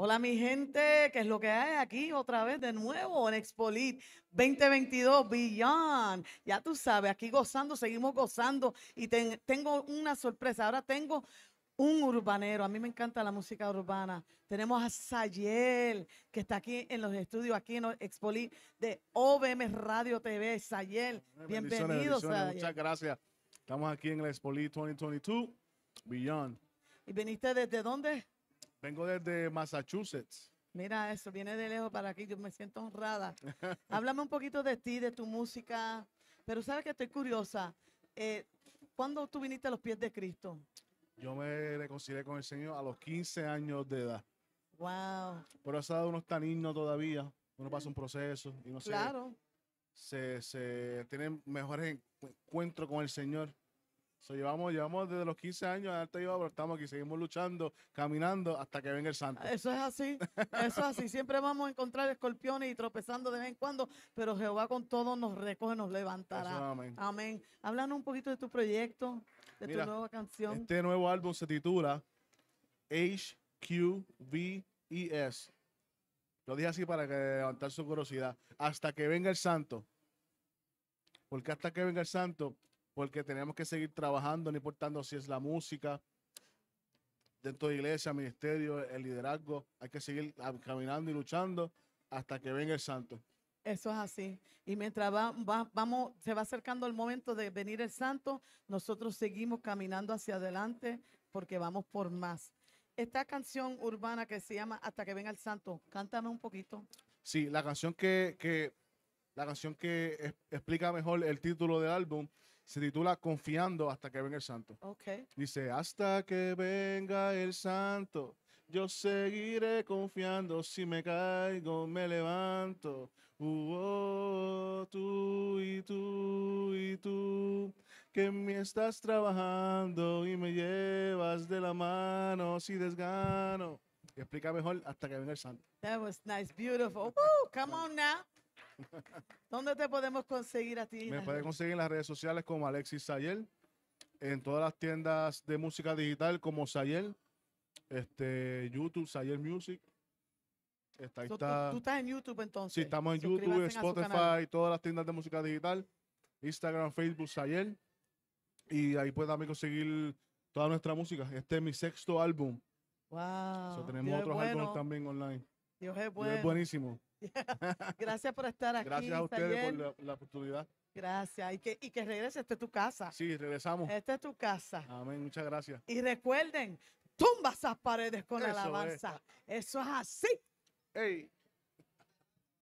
Hola mi gente, ¿qué es lo que hay aquí otra vez de nuevo en Expolit 2022 Beyond? Ya tú sabes, aquí gozando, seguimos gozando y tengo una sorpresa. Ahora tengo un urbanero, a mí me encanta la música urbana. Tenemos a Sayel, que está aquí en los estudios, aquí en Expolit de OBM Radio TV. Sayel, bienvenido. Sayel. Muchas gracias. Estamos aquí en el Expolit 2022 Beyond. ¿Y viniste desde dónde? Vengo desde Massachusetts. Mira, eso viene de lejos para aquí. Yo me siento honrada. Háblame un poquito de ti, de tu música. Pero sabes que estoy curiosa. Eh, ¿Cuándo tú viniste a los pies de Cristo? Yo me reconcilié con el Señor a los 15 años de edad. Wow. Pero esa edad uno está niño todavía. Uno pasa un proceso y no claro. se, se, se tiene mejores encuentros con el Señor llevamos, llevamos desde los 15 años hasta arte pero estamos aquí, seguimos luchando, caminando hasta que venga el santo. Ah, eso es así, eso es así. Siempre vamos a encontrar escorpiones y tropezando de vez en cuando, pero Jehová con todo nos recoge, nos levantará. amén. Hablando un poquito de tu proyecto, de tu nueva canción. Este nuevo álbum se titula HQVES. Lo dije así para que levantar su curiosidad. Hasta que venga el santo. Porque hasta que venga el santo porque tenemos que seguir trabajando, no importando si es la música, dentro de iglesia, ministerio, el liderazgo, hay que seguir caminando y luchando hasta que venga el santo. Eso es así. Y mientras vamos, se va acercando el momento de venir el santo, nosotros seguimos caminando hacia adelante porque vamos por más. Esta canción urbana que se llama Hasta que venga el santo, cántame un poquito. Sí, la canción que, que la canción que explica mejor el título del álbum se titula Confiando hasta que venga el santo. Okay. Dice, hasta que venga el santo, yo seguiré confiando, si me caigo, me levanto. Uh, oh, tú y tú y tú, que me estás trabajando y me llevas de la mano si desgano. explica mejor hasta que venga el santo. That was nice, beautiful. come on now. ¿Dónde te podemos conseguir a ti? Me puedes conseguir en las redes sociales como Alexis Sayel, en todas las tiendas de música digital como Sayel, este, YouTube, Sayel Music. Tú, estás en YouTube entonces. Sí, estamos en YouTube, Spotify, todas las tiendas de música digital, Instagram, Facebook, Sayel. Y ahí puedes también conseguir toda nuestra música. Este es mi sexto álbum. Wow. tenemos otros álbumes también online. Dios es bueno. Dios buenísimo. Gracias por estar aquí. Gracias a ustedes por la, oportunidad. Gracias. Y que, y que Esta es tu casa. Sí, regresamos. Esta es tu casa. Amén. Muchas gracias. Y recuerden, tumba esas paredes con alabanza. Eso es así.